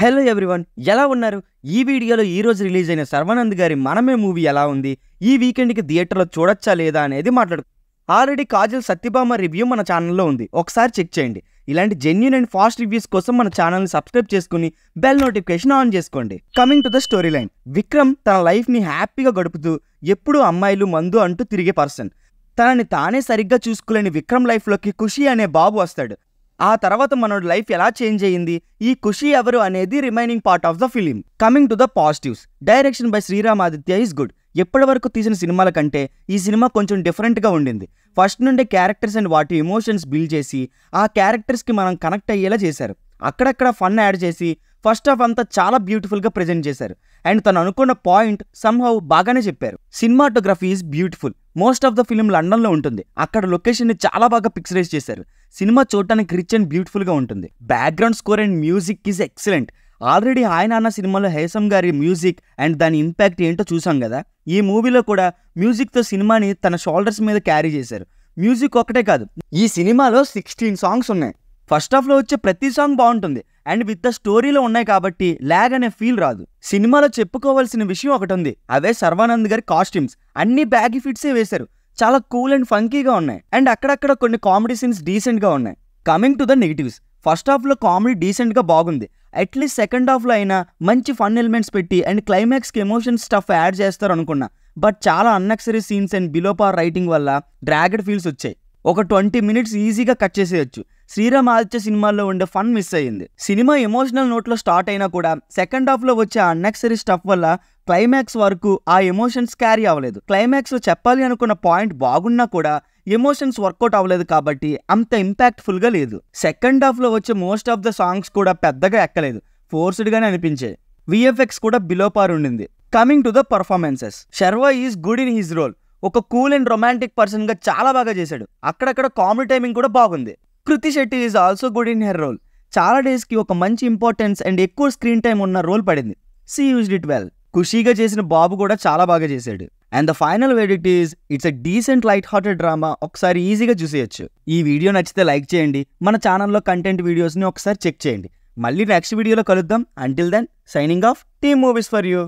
hello everyone ఎలా ఉన్నారు ఈ వీడియోలో ఈరోజు రిలీజ్ అయిన సర్వానంద్ గారి మనమే మూవీ ఎలా ఉంది ఈ వీకెండ్కి థియేటర్లో చూడొచ్చా లేదా అనేది మాట్లాడు ఆల్రెడీ కాజల్ సత్యభామ రివ్యూ మన ఛానల్లో ఉంది ఒకసారి చెక్ చేయండి ఇలాంటి జెన్యున్ అండ్ ఫాస్ట్ రివ్యూస్ కోసం మన ఛానల్ని సబ్స్క్రైబ్ చేసుకుని బెల్ నోటిఫికేషన్ ఆన్ చేసుకోండి coming to the story line Vikram తన లైఫ్ని హ్యాపీగా గడుపుతూ ఎప్పుడూ అమ్మాయిలు మందు అంటూ తిరిగే పర్సన్ తనని తానే సరిగ్గా చూసుకోలేని విక్రమ్ లైఫ్లోకి ఖుషి అనే బాబు వస్తాడు ఆ తర్వాత మనోడి లైఫ్ ఎలా చేంజ్ అయ్యింది ఈ ఖుషి ఎవరు అనేది remaining part of the film coming to the positives direction by Sriram Aditya is good ఎప్పటి వరకు తీసిన సినిమాల కంటే ఈ సినిమా కొంచెం డిఫరెంట్గా ఉండింది ఫస్ట్ నుండి క్యారెక్టర్స్ అండ్ వాటి ఎమోషన్స్ బిల్డ్ చేసి ఆ క్యారెక్టర్స్కి మనం కనెక్ట్ అయ్యేలా చేశారు అక్కడక్కడ ఫన్ యాడ్ చేసి ఫస్ట్ ఆఫ్ అంతా చాలా బ్యూటిఫుల్గా ప్రజెంట్ చేశారు అండ్ తను అనుకున్న పాయింట్ సమ్హౌ బాగానే చెప్పారు cinematography is beautiful most of the film లండన్లో ఉంటుంది అక్కడ లొకేషన్ని చాలా బాగా పిక్చరైజ్ చేశారు సినిమా చూడటానికి రిచ్ అండ్ బ్యూటిఫుల్గా ఉంటుంది background score and music is excellent already ఆయన అన్న సినిమాలో హేసమ్ గారి మ్యూజిక్ అండ్ దాని ఇంపాక్ట్ ఏంటో చూసాం కదా ఈ మూవీలో కూడా మ్యూజిక్తో సినిమాని తన షోల్డర్స్ మీద క్యారీ చేశారు మ్యూజిక్ ఒకటే కాదు ఈ సినిమాలో సిక్స్టీన్ సాంగ్స్ ఉన్నాయి ఫస్ట్ హాఫ్లో వచ్చే ప్రతి సాంగ్ బాగుంటుంది అండ్ విత్ ద స్టోరీలో ఉన్నాయి కాబట్టి ల్యాగ్ అనే ఫీల్ రాదు సినిమాలో చెప్పుకోవాల్సిన విషయం ఒకటి ఉంది అవే సర్వానంద్ గారి కాస్ట్యూమ్స్ అన్ని బ్యాగి ఫిట్సే వేశారు చాలా కూల్ అండ్ ఫంకీగా ఉన్నాయి అండ్ అక్కడక్కడ కొన్ని కామెడీ సీన్స్ డీసెంట్గా ఉన్నాయి coming to the negatives first హాఫ్లో కామెడీ డీసెంట్గా బాగుంది అట్లీస్ట్ సెకండ్ హాఫ్లో అయినా మంచి ఫన్ ఎలిమెంట్స్ పెట్టి అండ్ క్లైమాక్స్కి ఎమోషన్ స్టఫ్ యాడ్ చేస్తారు అనుకున్నా బట్ చాలా unnecessary scenes and below par writing వల్ల డ్రాగడ్ ఫీల్స్ వచ్చాయి ఒక ట్వంటీ మినిట్స్ ఈజీగా కట్ చేసేయచ్చు శ్రీరామ్ ఆదిత్య సినిమాల్లో ఉండే ఫన్ మిస్ అయ్యింది సినిమా ఎమోషనల్ నోట్లో స్టార్ట్ అయినా కూడా సెకండ్ హాఫ్లో వచ్చే అన్నెక్సరీ స్టఫ్ వల్ల క్లైమాక్స్ వరకు ఆ ఎమోషన్స్ క్యారీ అవ్వలేదు క్లైమాక్స్లో చెప్పాలి అనుకున్న పాయింట్ బాగున్నా కూడా ఎమోషన్స్ వర్కౌట్ అవ్వలేదు కాబట్టి అంత ఇంపాక్ట్ఫుల్గా లేదు సెకండ్ హాఫ్లో వచ్చే మోస్ట్ ఆఫ్ ద సాంగ్స్ కూడా పెద్దగా ఎక్కలేదు ఫోర్స్డ్గానే అనిపించే విఎఫ్ఎక్స్ కూడా బిలో పార్ ఉండింది coming to the performances Sharwa is good in his role ఒక కూల్ అండ్ రొమాంటిక్ పర్సన్గా చాలా బాగా చేశాడు అక్కడక్కడ కామెడీ టైమింగ్ కూడా బాగుంది Krithi Shetty is also good in her role చాలా డేస్కి ఒక మంచి ఇంపార్టెన్స్ అండ్ ఎక్కువ స్క్రీన్ టైం ఉన్న రోల్ పడింది సీ యూజ్ ఇట్ వెల్ ఖుషీగా చేసిన బాబు కూడా చాలా బాగా చేశాడు అండ్ ద ఫైనల్ వెడిట్ is it's a decent light hearted drama ఒకసారి ఈజీగా చూసేయచ్చు ఈ వీడియో నచ్చితే లైక్ చేయండి మన ఛానల్లో కంటెంట్ వీడియోస్ని ఒకసారి చెక్ చేయండి మళ్ళీ నెక్స్ట్ వీడియోలో కలుద్దాం until then signing off team movies for you